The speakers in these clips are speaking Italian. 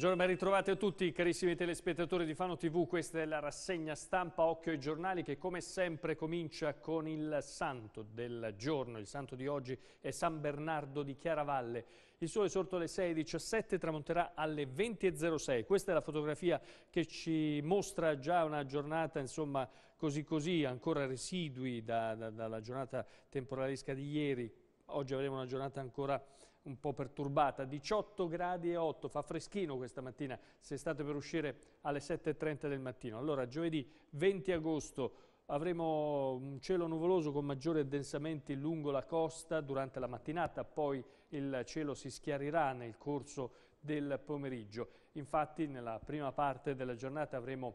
Buongiorno ben ritrovati a tutti carissimi telespettatori di Fano TV, questa è la rassegna stampa Occhio ai giornali che come sempre comincia con il santo del giorno, il santo di oggi è San Bernardo di Chiaravalle. Il sole sorto alle 6.17 tramonterà alle 20.06. Questa è la fotografia che ci mostra già una giornata, insomma, così così, ancora residui da, da, dalla giornata temporalesca di ieri. Oggi avremo una giornata ancora un po' perturbata, 18 gradi e 8, fa freschino questa mattina se state per uscire alle 7.30 del mattino. Allora giovedì 20 agosto avremo un cielo nuvoloso con maggiori addensamenti lungo la costa durante la mattinata, poi il cielo si schiarirà nel corso del pomeriggio. Infatti nella prima parte della giornata avremo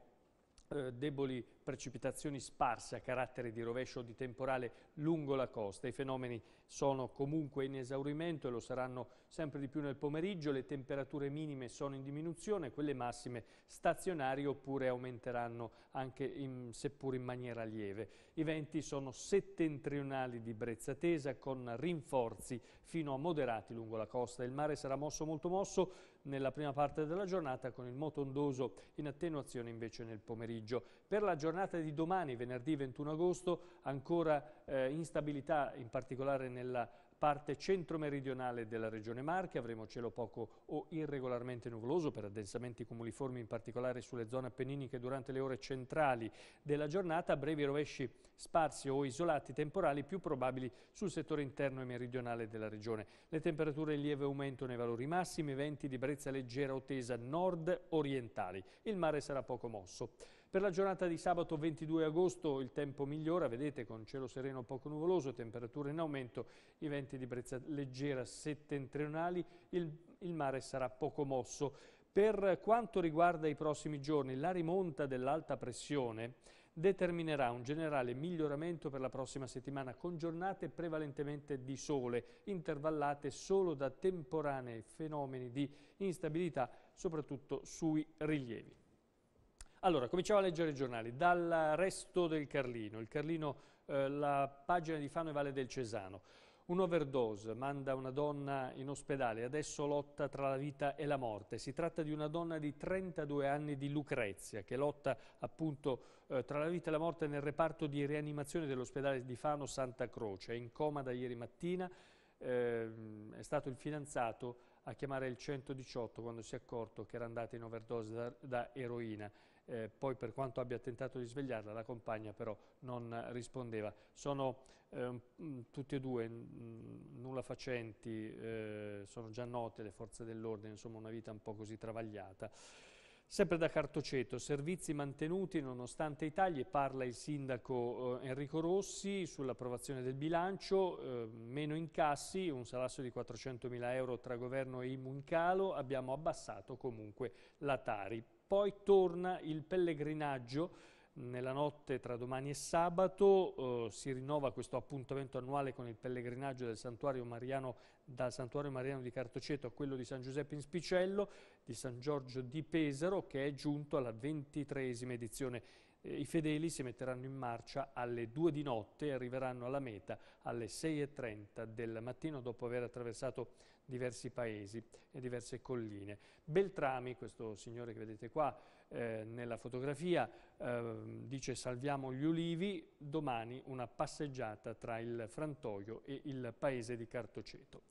eh, deboli precipitazioni sparse a carattere di rovescio di temporale lungo la costa. I fenomeni sono comunque in esaurimento e lo saranno sempre di più nel pomeriggio. Le temperature minime sono in diminuzione, quelle massime stazionarie oppure aumenteranno anche in, seppur in maniera lieve. I venti sono settentrionali di brezza tesa con rinforzi fino a moderati lungo la costa. Il mare sarà mosso molto mosso nella prima parte della giornata con il moto ondoso in attenuazione invece nel pomeriggio. Per la giornata giornata di domani, venerdì 21 agosto, ancora eh, instabilità in particolare nella parte centro-meridionale della regione Marche, avremo cielo poco o irregolarmente nuvoloso per addensamenti cumuliformi in particolare sulle zone appenniniche durante le ore centrali della giornata, brevi rovesci sparsi o isolati temporali più probabili sul settore interno e meridionale della regione. Le temperature in lieve aumento nei valori massimi, venti di brezza leggera o tesa nord-orientali. Il mare sarà poco mosso. Per la giornata di sabato 22 agosto il tempo migliora, vedete con cielo sereno poco nuvoloso, temperature in aumento, i venti di brezza leggera settentrionali, il, il mare sarà poco mosso. Per quanto riguarda i prossimi giorni, la rimonta dell'alta pressione determinerà un generale miglioramento per la prossima settimana con giornate prevalentemente di sole, intervallate solo da temporanei fenomeni di instabilità, soprattutto sui rilievi. Allora, cominciamo a leggere i giornali. Dal resto del Carlino, il Carlino, eh, la pagina di Fano e Valle del Cesano. Un overdose manda una donna in ospedale, adesso lotta tra la vita e la morte. Si tratta di una donna di 32 anni di Lucrezia che lotta appunto eh, tra la vita e la morte nel reparto di rianimazione dell'ospedale di Fano Santa Croce. È in coma da ieri mattina, eh, è stato il fidanzato a chiamare il 118 quando si è accorto che era andata in overdose da, da eroina eh, poi per quanto abbia tentato di svegliarla la compagna però non rispondeva. Sono eh, mm, tutti e due mm, nulla facenti, eh, sono già note le forze dell'ordine, insomma una vita un po' così travagliata. Sempre da Cartoceto, servizi mantenuti nonostante i tagli, parla il sindaco eh, Enrico Rossi sull'approvazione del bilancio, eh, meno incassi, un salasso di 400 mila euro tra governo e IMU in calo, abbiamo abbassato comunque la Tari. Poi torna il pellegrinaggio nella notte tra domani e sabato eh, si rinnova questo appuntamento annuale con il pellegrinaggio del santuario Mariano, dal santuario Mariano di Cartoceto a quello di San Giuseppe in Spicello, di San Giorgio di Pesaro, che è giunto alla ventitresima edizione. Eh, I fedeli si metteranno in marcia alle due di notte e arriveranno alla meta alle 6.30 del mattino dopo aver attraversato diversi paesi e diverse colline. Beltrami, questo signore che vedete qua eh, nella fotografia, eh, dice salviamo gli ulivi, domani una passeggiata tra il frantoio e il paese di Cartoceto.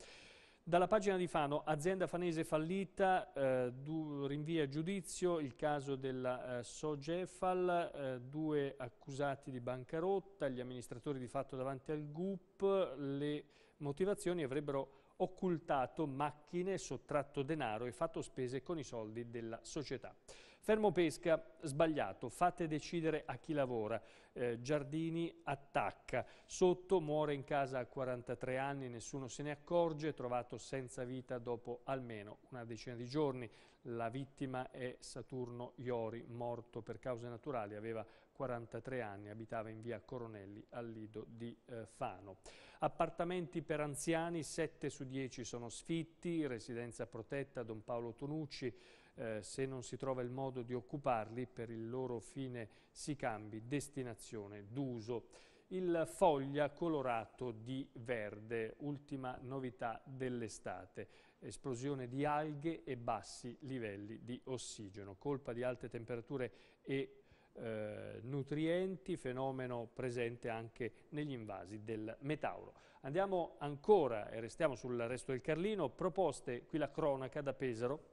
Dalla pagina di Fano, azienda fanese fallita, eh, du, rinvia giudizio il caso della eh, Sogefal, eh, due accusati di bancarotta, gli amministratori di fatto davanti al GUP, le motivazioni avrebbero occultato macchine, sottratto denaro e fatto spese con i soldi della società. Fermo pesca, sbagliato, fate decidere a chi lavora. Eh, Giardini attacca, sotto muore in casa a 43 anni, nessuno se ne accorge, trovato senza vita dopo almeno una decina di giorni. La vittima è Saturno Iori, morto per cause naturali, aveva 43 anni, abitava in via Coronelli al Lido di eh, Fano. Appartamenti per anziani, 7 su 10 sono sfitti, residenza protetta Don Paolo Tonucci, eh, se non si trova il modo di occuparli per il loro fine si cambi destinazione d'uso. Il foglia colorato di verde, ultima novità dell'estate, esplosione di alghe e bassi livelli di ossigeno, colpa di alte temperature e eh, nutrienti, fenomeno presente anche negli invasi del metauro. Andiamo ancora e restiamo sul resto del Carlino, proposte, qui la cronaca da Pesaro,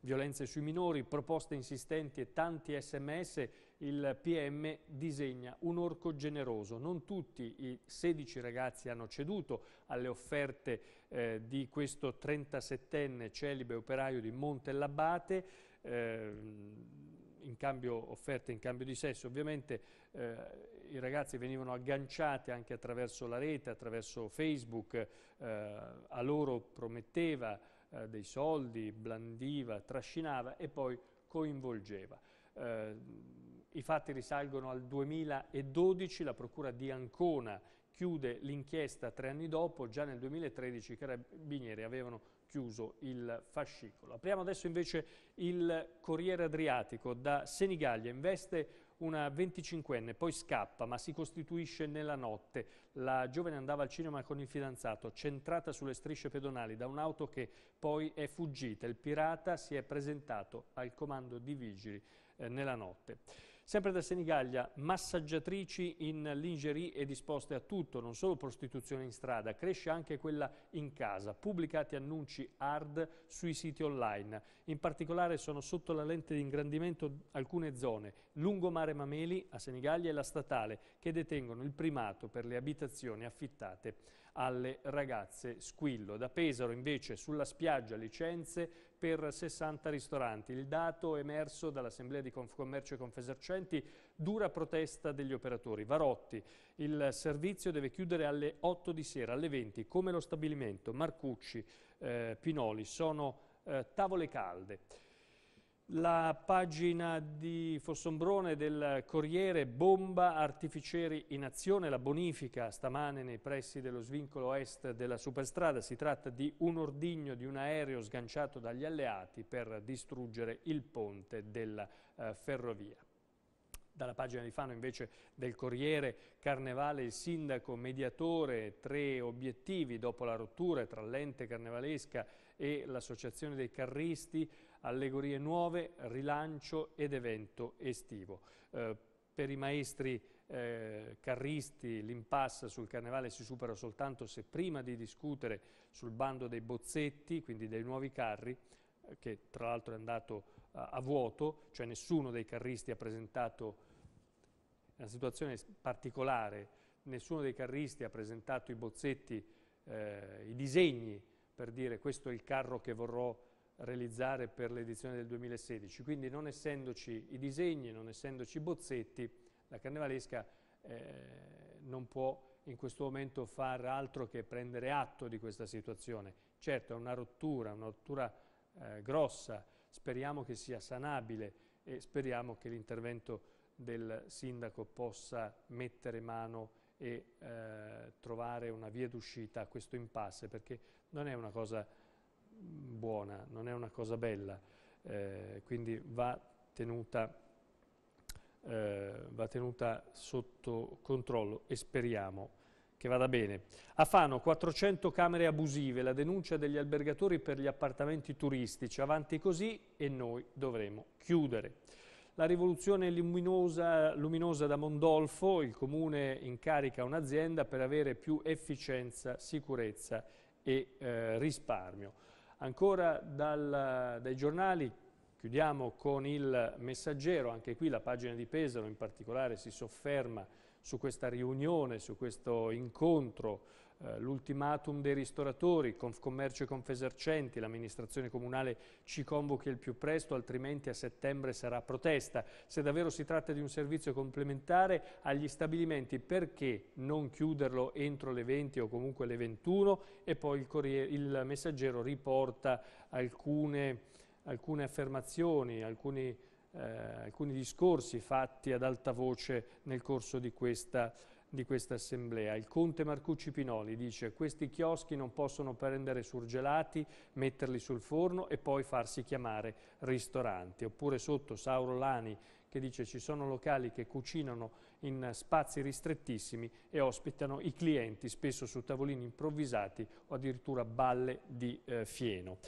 violenze sui minori, proposte insistenti e tanti sms, il PM disegna un orco generoso. Non tutti i 16 ragazzi hanno ceduto alle offerte eh, di questo 37enne celibe operaio di Montellabate, eh, in cambio, offerte in cambio di sesso. Ovviamente eh, i ragazzi venivano agganciati anche attraverso la rete, attraverso Facebook, eh, a loro prometteva eh, dei soldi, blandiva, trascinava e poi coinvolgeva. Eh, I fatti risalgono al 2012, la procura di Ancona chiude l'inchiesta tre anni dopo, già nel 2013 i carabinieri avevano chiuso il fascicolo. Apriamo adesso invece il Corriere Adriatico da Senigallia, investe una 25enne, poi scappa ma si costituisce nella notte. La giovane andava al cinema con il fidanzato, centrata sulle strisce pedonali da un'auto che poi è fuggita. Il pirata si è presentato al comando di vigili eh, nella notte. Sempre da Senigallia, massaggiatrici in lingerie e disposte a tutto, non solo prostituzione in strada, cresce anche quella in casa. Pubblicati annunci hard sui siti online. In particolare sono sotto la lente di ingrandimento alcune zone, Lungomare Mameli a Senigallia e la Statale, che detengono il primato per le abitazioni affittate alle ragazze squillo. Da Pesaro invece sulla spiaggia licenze per 60 ristoranti. Il dato emerso dall'Assemblea di Confcommercio e Confesercenti, dura protesta degli operatori. Varotti, il servizio deve chiudere alle 8 di sera, alle 20, come lo stabilimento. Marcucci, eh, Pinoli, sono eh, tavole calde la pagina di Fossombrone del Corriere, bomba artificieri in azione, la bonifica stamane nei pressi dello svincolo est della superstrada, si tratta di un ordigno di un aereo sganciato dagli alleati per distruggere il ponte della eh, ferrovia. Dalla pagina di Fano invece del Corriere Carnevale il sindaco mediatore, tre obiettivi dopo la rottura tra l'ente carnevalesca e l'associazione dei carristi, allegorie nuove, rilancio ed evento estivo. Eh, per i maestri eh, carristi l'impasse sul carnevale si supera soltanto se prima di discutere sul bando dei bozzetti, quindi dei nuovi carri, eh, che tra l'altro è andato eh, a vuoto, cioè nessuno dei carristi ha presentato una situazione particolare, nessuno dei carristi ha presentato i bozzetti, eh, i disegni per dire questo è il carro che vorrò realizzare per l'edizione del 2016. Quindi non essendoci i disegni, non essendoci i bozzetti, la carnevalesca eh, non può in questo momento far altro che prendere atto di questa situazione. Certo è una rottura, una rottura eh, grossa, speriamo che sia sanabile e speriamo che l'intervento del sindaco possa mettere mano e eh, trovare una via d'uscita a questo impasse perché non è una cosa buona, non è una cosa bella, eh, quindi va tenuta, eh, va tenuta sotto controllo e speriamo che vada bene. A Fano 400 camere abusive, la denuncia degli albergatori per gli appartamenti turistici, avanti così e noi dovremo chiudere. La rivoluzione luminosa, luminosa da Mondolfo, il comune incarica un'azienda per avere più efficienza, sicurezza e eh, risparmio. Ancora dal, dai giornali chiudiamo con il messaggero, anche qui la pagina di Pesaro in particolare si sofferma su questa riunione, su questo incontro eh, l'ultimatum dei ristoratori, Confcommercio e Confesercenti, l'amministrazione comunale ci convochi il più presto, altrimenti a settembre sarà protesta. Se davvero si tratta di un servizio complementare agli stabilimenti, perché non chiuderlo entro le 20 o comunque le 21 e poi il, Corriere, il messaggero riporta alcune, alcune affermazioni, alcuni, eh, alcuni discorsi fatti ad alta voce nel corso di questa di questa assemblea. Il conte Marcucci Pinoli dice questi chioschi non possono prendere surgelati, metterli sul forno e poi farsi chiamare ristoranti. Oppure sotto Sauro Lani che dice ci sono locali che cucinano in spazi ristrettissimi e ospitano i clienti spesso su tavolini improvvisati o addirittura balle di eh, fieno.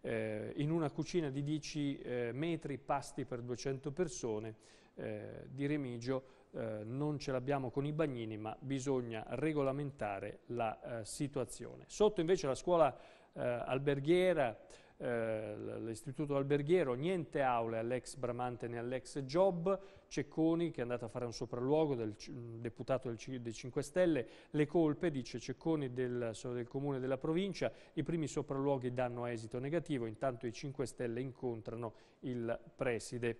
Eh, in una cucina di 10 eh, metri pasti per 200 persone eh, di Remigio eh, non ce l'abbiamo con i bagnini ma bisogna regolamentare la eh, situazione. Sotto invece la scuola eh, alberghiera, eh, l'istituto alberghiero, niente aule all'ex Bramante né all'ex Job, Cecconi che è andato a fare un sopralluogo del deputato del, dei 5 Stelle, le colpe, dice Cecconi, del, del comune della provincia, i primi sopralluoghi danno esito negativo, intanto i 5 Stelle incontrano il preside.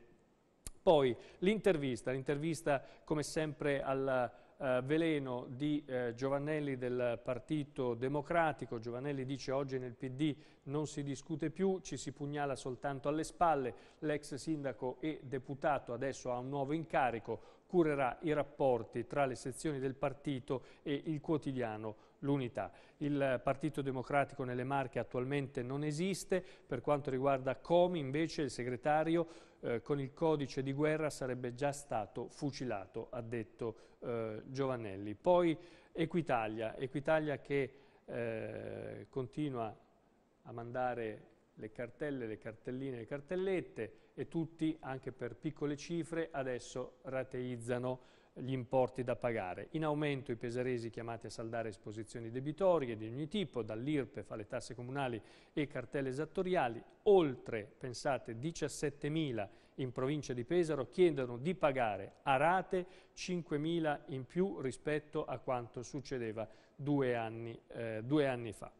Poi l'intervista, l'intervista come sempre al eh, veleno di eh, Giovanelli del Partito Democratico. Giovannelli dice oggi nel PD non si discute più, ci si pugnala soltanto alle spalle. L'ex sindaco e deputato adesso ha un nuovo incarico, curerà i rapporti tra le sezioni del partito e il quotidiano l'unità. Il Partito Democratico nelle Marche attualmente non esiste, per quanto riguarda Comi invece il segretario eh, con il codice di guerra sarebbe già stato fucilato, ha detto eh, Giovanelli. Poi Equitalia, Equitalia che eh, continua a mandare le cartelle, le cartelline, le cartellette e tutti, anche per piccole cifre, adesso rateizzano gli importi da pagare. In aumento i pesaresi chiamati a saldare esposizioni debitorie di ogni tipo, dall'IRPEF alle tasse comunali e cartelle esattoriali, oltre, pensate, 17.000 in provincia di Pesaro chiedono di pagare a rate 5.000 in più rispetto a quanto succedeva due anni, eh, due anni fa.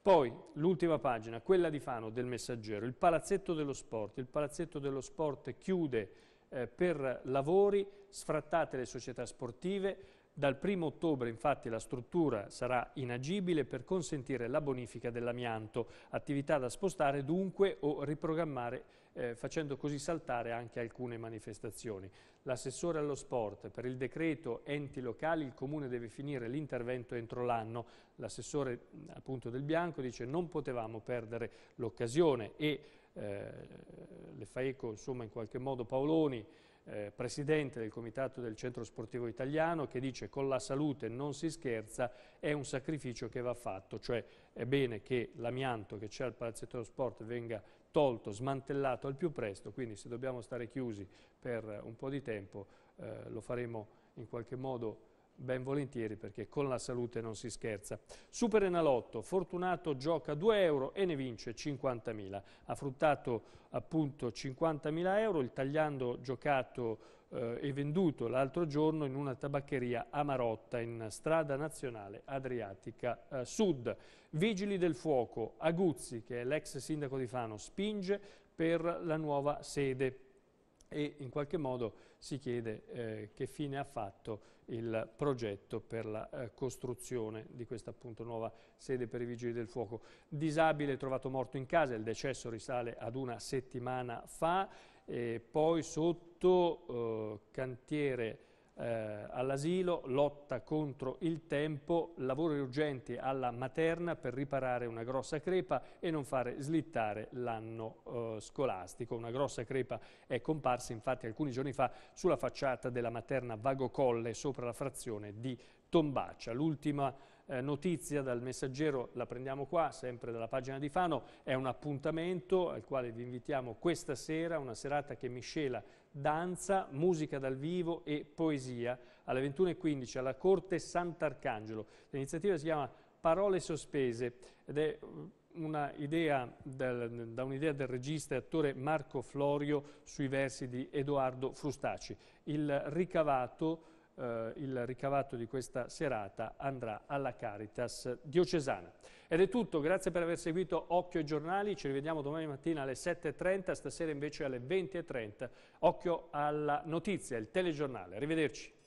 Poi l'ultima pagina, quella di Fano del Messaggero, il palazzetto dello sport. Il palazzetto dello sport chiude eh, per lavori sfrattate le società sportive. Dal 1 ottobre infatti la struttura sarà inagibile per consentire la bonifica dell'amianto, attività da spostare dunque o riprogrammare eh, facendo così saltare anche alcune manifestazioni. L'assessore allo sport, per il decreto enti locali il comune deve finire l'intervento entro l'anno. L'assessore appunto del Bianco dice non potevamo perdere l'occasione e eh, le fa eco insomma in qualche modo Paoloni eh, presidente del comitato del Centro Sportivo Italiano, che dice con la salute non si scherza, è un sacrificio che va fatto, cioè è bene che l'amianto che c'è al palazzetto dello sport venga tolto, smantellato al più presto, quindi se dobbiamo stare chiusi per un po' di tempo eh, lo faremo in qualche modo Ben volentieri perché con la salute non si scherza. Super Enalotto, Fortunato gioca 2 euro e ne vince 50.000. Ha fruttato appunto 50.000 euro, il tagliando giocato eh, e venduto l'altro giorno in una tabaccheria a Marotta in strada nazionale Adriatica eh, Sud. Vigili del fuoco, Aguzzi che è l'ex sindaco di Fano spinge per la nuova sede e in qualche modo si chiede eh, che fine ha fatto il progetto per la eh, costruzione di questa appunto, nuova sede per i Vigili del Fuoco. Disabile trovato morto in casa, il decesso risale ad una settimana fa, e poi sotto eh, cantiere eh, all'asilo, lotta contro il tempo, lavori urgenti alla materna per riparare una grossa crepa e non fare slittare l'anno eh, scolastico. Una grossa crepa è comparsa infatti alcuni giorni fa sulla facciata della materna Vago Colle sopra la frazione di Tombaccia. L'ultima eh, notizia dal messaggero la prendiamo qua, sempre dalla pagina di Fano, è un appuntamento al quale vi invitiamo questa sera, una serata che miscela danza, musica dal vivo e poesia alle 21.15 alla Corte Sant'Arcangelo. L'iniziativa si chiama Parole sospese ed è mm, un'idea da un'idea del regista e attore Marco Florio sui versi di Edoardo Frustaci. Il ricavato eh, il ricavato di questa serata andrà alla Caritas diocesana. Ed è tutto, grazie per aver seguito Occhio ai giornali, ci rivediamo domani mattina alle 7.30, stasera invece alle 20.30. Occhio alla notizia, il telegiornale. Arrivederci.